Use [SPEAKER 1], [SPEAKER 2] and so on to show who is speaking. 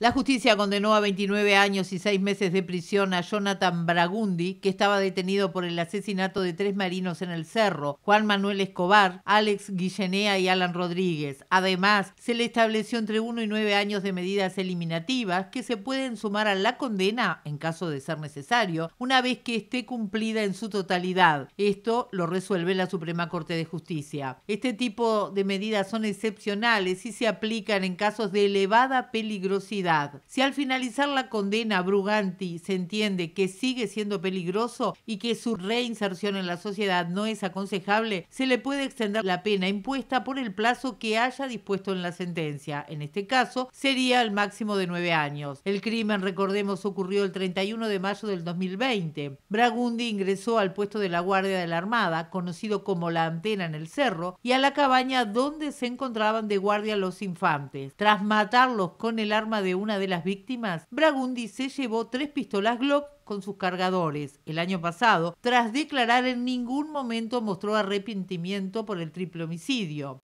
[SPEAKER 1] La justicia condenó a 29 años y 6 meses de prisión a Jonathan Bragundi, que estaba detenido por el asesinato de tres marinos en el cerro, Juan Manuel Escobar, Alex Guillenea y Alan Rodríguez. Además, se le estableció entre 1 y 9 años de medidas eliminativas que se pueden sumar a la condena, en caso de ser necesario, una vez que esté cumplida en su totalidad. Esto lo resuelve la Suprema Corte de Justicia. Este tipo de medidas son excepcionales y se aplican en casos de elevada peligrosidad si al finalizar la condena Bruganti se entiende que sigue siendo peligroso y que su reinserción en la sociedad no es aconsejable, se le puede extender la pena impuesta por el plazo que haya dispuesto en la sentencia. En este caso, sería el máximo de nueve años. El crimen, recordemos, ocurrió el 31 de mayo del 2020. Bragundi ingresó al puesto de la Guardia de la Armada, conocido como la antena en el cerro, y a la cabaña donde se encontraban de guardia los infantes. Tras matarlos con el arma de una de las víctimas, Bragundi se llevó tres pistolas Glock con sus cargadores. El año pasado, tras declarar en ningún momento mostró arrepentimiento por el triple homicidio.